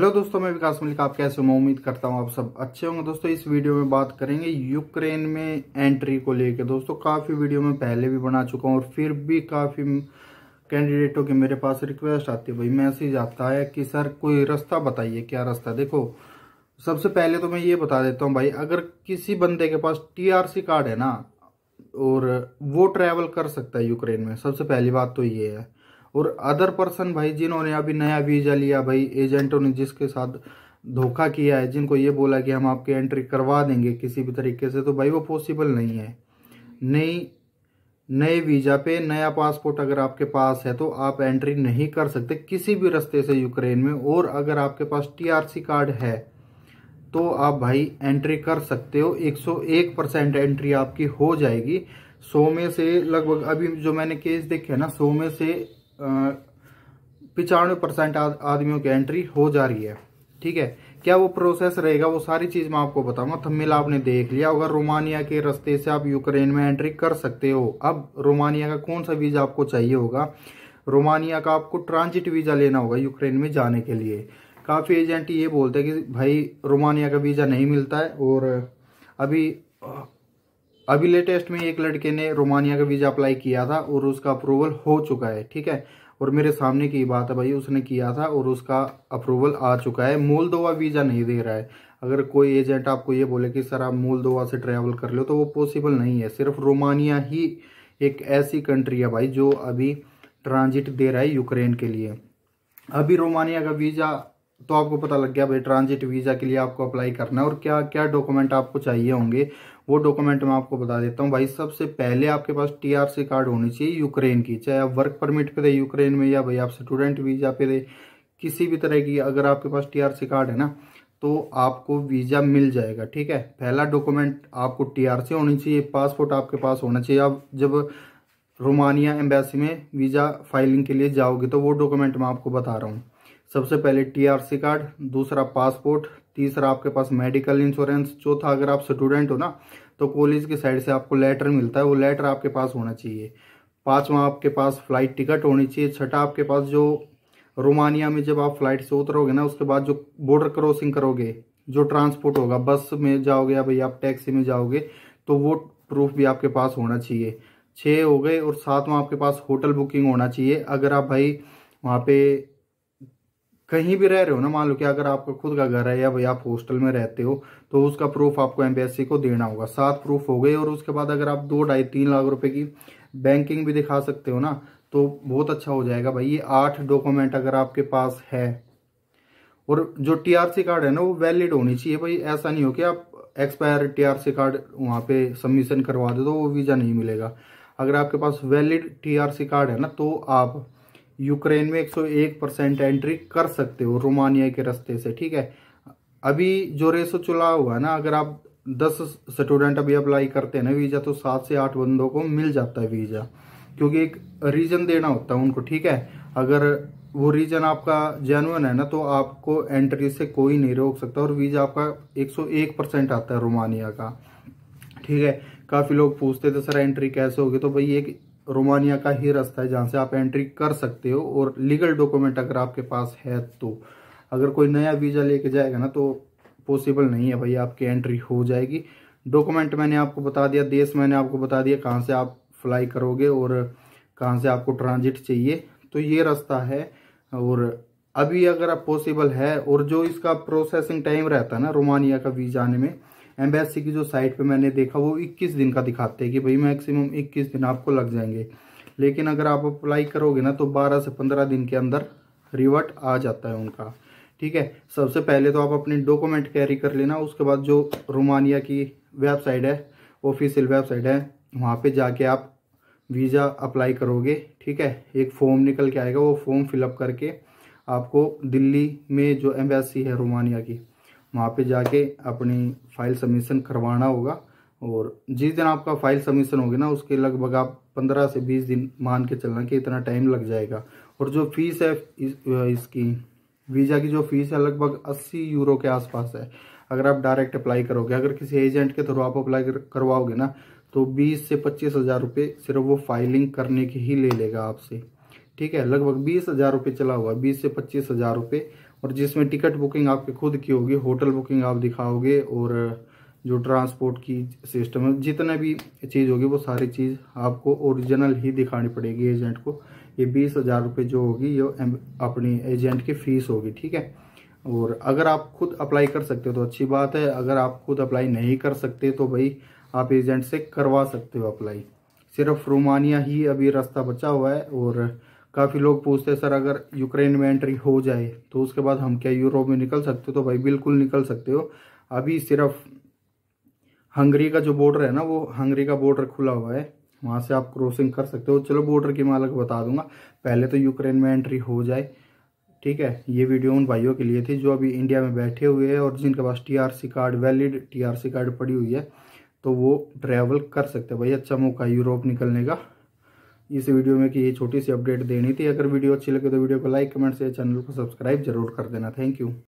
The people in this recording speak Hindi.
हेलो दोस्तों मैं विकास मलिक आप कैसे मैं उम्मीद करता हूं आप सब अच्छे होंगे दोस्तों इस वीडियो में बात करेंगे यूक्रेन में एंट्री को लेकर दोस्तों काफ़ी वीडियो मैं पहले भी बना चुका हूं और फिर भी काफ़ी कैंडिडेटों के मेरे पास रिक्वेस्ट आती है भाई मैसेज आता है कि सर कोई रास्ता बताइए क्या रास्ता देखो सबसे पहले तो मैं ये बता देता हूँ भाई अगर किसी बंदे के पास टी कार्ड है ना और वो ट्रैवल कर सकता है यूक्रेन में सबसे पहली बात तो ये है और अदर पर्सन भाई जिन्होंने अभी नया वीज़ा लिया भाई एजेंटों ने जिसके साथ धोखा किया है जिनको ये बोला कि हम आपके एंट्री करवा देंगे किसी भी तरीके से तो भाई वो पॉसिबल नहीं है नई नए वीज़ा पे नया पासपोर्ट अगर आपके पास है तो आप एंट्री नहीं कर सकते किसी भी रास्ते से यूक्रेन में और अगर आपके पास टीआरसी कार्ड है तो आप भाई एंट्री कर सकते हो 101 परसेंट एंट्री आपकी हो जाएगी सौ में से लगभग अभी जो मैंने केस देखे ना सौ में से पिचानवे परसेंट आदमियों की एंट्री हो जा रही है ठीक है क्या वो प्रोसेस रहेगा वो सारी चीज मैं आपको बताऊंगा थम्मिल आपने देख लिया अगर रोमानिया के रास्ते से आप यूक्रेन में एंट्री कर सकते हो अब रोमानिया का कौन सा वीजा आपको चाहिए होगा रोमानिया का आपको ट्रांजिट वीजा लेना होगा यूक्रेन में जाने के लिए काफ़ी एजेंट ये बोलते हैं कि भाई रोमानिया का वीज़ा नहीं मिलता है और अभी अभी लेटेस्ट में एक लड़के ने रोमानिया का वीज़ा अप्लाई किया था और उसका अप्रूवल हो चुका है ठीक है और मेरे सामने की बात है भाई उसने किया था और उसका अप्रूवल आ चुका है मोलदोवा वीज़ा नहीं दे रहा है अगर कोई एजेंट आपको ये बोले कि सर आप दोवा से ट्रैवल कर लो तो वो पॉसिबल नहीं है सिर्फ रोमानिया ही एक ऐसी कंट्री है भाई जो अभी ट्रांजिट दे रहा है यूक्रेन के लिए अभी रोमानिया का वीज़ा तो आपको पता लग गया भाई ट्रांजिट वीज़ा के लिए आपको अप्लाई करना है और क्या क्या डॉक्यूमेंट आपको चाहिए होंगे वो डॉक्यूमेंट मैं आपको बता देता हूँ भाई सबसे पहले आपके पास टीआरसी कार्ड होनी चाहिए यूक्रेन की चाहे आप वर्क परमिट पे रहे यूक्रेन में या भाई आप स्टूडेंट वीज़ा पे रहे किसी भी तरह की अगर आपके पास टी कार्ड है ना तो आपको वीज़ा मिल जाएगा ठीक है पहला डॉक्यूमेंट आपको टी होनी चाहिए पासपोर्ट आपके पास होना चाहिए आप जब रोमानिया एम्बेसी में वीज़ा फाइलिंग के लिए जाओगे तो वो डॉक्यूमेंट मैं आपको बता रहा हूँ सबसे पहले टीआरसी कार्ड दूसरा पासपोर्ट तीसरा आपके पास मेडिकल इंश्योरेंस चौथा अगर आप स्टूडेंट हो ना तो कॉलेज की साइड से आपको लेटर मिलता है वो लेटर आपके पास होना चाहिए पाँचवा आपके पास फ्लाइट टिकट होनी चाहिए छठा आपके पास जो रोमानिया में जब आप फ्लाइट से उतरोगे ना उसके बाद जो बॉर्डर क्रॉसिंग करोगे जो ट्रांसपोर्ट होगा बस में जाओगे या भाई आप टैक्सी में जाओगे तो वो प्रूफ भी आपके पास होना चाहिए छः हो गए और सातवां आपके पास होटल बुकिंग होना चाहिए अगर आप भाई वहाँ पे कहीं भी रह रहे हो ना मान लो कि अगर आपका खुद का घर है या भाई आप हॉस्टल में रहते हो तो उसका प्रूफ आपको एम्बेसी को देना होगा सात प्रूफ हो गए और उसके बाद अगर आप दो ढाई तीन लाख रुपए की बैंकिंग भी दिखा सकते हो ना तो बहुत अच्छा हो जाएगा भाई ये आठ डॉक्यूमेंट अगर आपके पास है और जो टीआरसी कार्ड है ना वो वैलिड होनी चाहिए भाई ऐसा नहीं हो कि आप एक्सपायर टीआरसी कार्ड वहाँ पे सबमिशन करवा दे तो वो वीज़ा नहीं मिलेगा अगर आपके पास वैलिड टीआरसी कार्ड है ना तो आप यूक्रेन में 101 परसेंट एंट्री कर सकते हो रोमानिया के रास्ते से ठीक है अभी जो रेसो चुला हुआ है ना अगर आप 10 स्टूडेंट अभी अप्लाई करते हैं ना वीज़ा तो सात से आठ बंदों को मिल जाता है वीज़ा क्योंकि एक रीजन देना होता है उनको ठीक है अगर वो रीजन आपका जेनुअन है ना तो आपको एंट्री से कोई नहीं रोक सकता और वीज़ा आपका 101 परसेंट आता है रोमानिया का ठीक है काफ़ी लोग पूछते थे तो सर एंट्री कैसे होगी तो भाई एक रोमानिया का ही रास्ता है जहाँ से आप एंट्री कर सकते हो और लीगल डॉक्यूमेंट अगर आपके पास है तो अगर कोई नया वीज़ा लेके जाएगा ना तो पॉसिबल नहीं है भाई आपकी एंट्री हो जाएगी डॉक्यूमेंट मैंने आपको बता दिया देश मैंने आपको बता दिया कहाँ से आप फ्लाई करोगे और कहाँ से आपको ट्रांजिट चाहिए तो ये रास्ता है और अभी अगर आप पॉसिबल है और जो इसका प्रोसेसिंग टाइम रहता है ना रोमानिया का वीज़ा आने में एम्बेसी की जो साइट पे मैंने देखा वो 21 दिन का दिखाते हैं कि भाई मैक्सिमम 21 दिन आपको लग जाएंगे लेकिन अगर आप अप्लाई करोगे ना तो 12 से 15 दिन के अंदर रिवर्ट आ जाता है उनका ठीक है सबसे पहले तो आप अपने डॉक्यूमेंट कैरी कर लेना उसके बाद जो रोमानिया की वेबसाइट है ऑफिशियल वेबसाइट है वहाँ पर जाके आप वीज़ा अप्लाई करोगे ठीक है एक फॉर्म निकल के आएगा वो फॉर्म फिलअप करके आपको दिल्ली में जो एम्बेसी है रोमानिया की वहाँ पे जाके अपनी फाइल सबमिशन करवाना होगा और जिस दिन आपका फाइल सबमिशन होगी ना उसके लगभग आप पंद्रह से बीस दिन मान के चलना कि इतना टाइम लग जाएगा और जो फीस है इस, इसकी वीज़ा की जो फीस है लगभग अस्सी यूरो के आसपास है अगर आप डायरेक्ट अप्लाई करोगे अगर किसी एजेंट के थ्रू आप अप्लाई करवाओगे ना तो बीस से पच्चीस हज़ार रुपये सिर्फ वो फाइलिंग करने की ही ले लेगा आपसे ठीक है लगभग बीस हज़ार रुपये चला हुआ बीस से पच्चीस हज़ार रुपये और जिसमें टिकट बुकिंग आपके खुद की होगी होटल बुकिंग आप दिखाओगे और जो ट्रांसपोर्ट की सिस्टम है जितने भी चीज़ होगी वो सारी चीज़ आपको ओरिजिनल ही दिखानी पड़ेगी एजेंट को ये बीस हज़ार रुपये जो होगी ये अपनी एजेंट की फ़ीस होगी ठीक है और अगर आप खुद अप्लाई कर सकते हो तो अच्छी बात है अगर आप खुद अप्लाई नहीं कर सकते तो भाई आप एजेंट से करवा सकते हो अप्लाई सिर्फ रोमानिया ही अभी रास्ता बचा हुआ है और काफ़ी लोग पूछते हैं सर अगर यूक्रेन में एंट्री हो जाए तो उसके बाद हम क्या यूरोप में निकल सकते हो तो भाई बिल्कुल निकल सकते हो अभी सिर्फ हंगरी का जो बॉर्डर है ना वो हंगरी का बॉर्डर खुला हुआ है वहाँ से आप क्रॉसिंग कर सकते हो चलो बॉर्डर की मैं अलग बता दूंगा पहले तो यूक्रेन में एंट्री हो जाए ठीक है ये वीडियो उन भाइयों के लिए थी जो अभी इंडिया में बैठे हुए हैं और जिनके पास TRC card valid TRC card पड़ी हुई है तो वो ट्रैवल कर सकते हैं भाई अच्छा मौका यूरोप निकलने का इस वीडियो में कि ये छोटी सी अपडेट देनी थी अगर वीडियो अच्छी लगे तो वीडियो को लाइक कमेंट से चैनल को सब्सक्राइब जरूर कर देना थैंक यू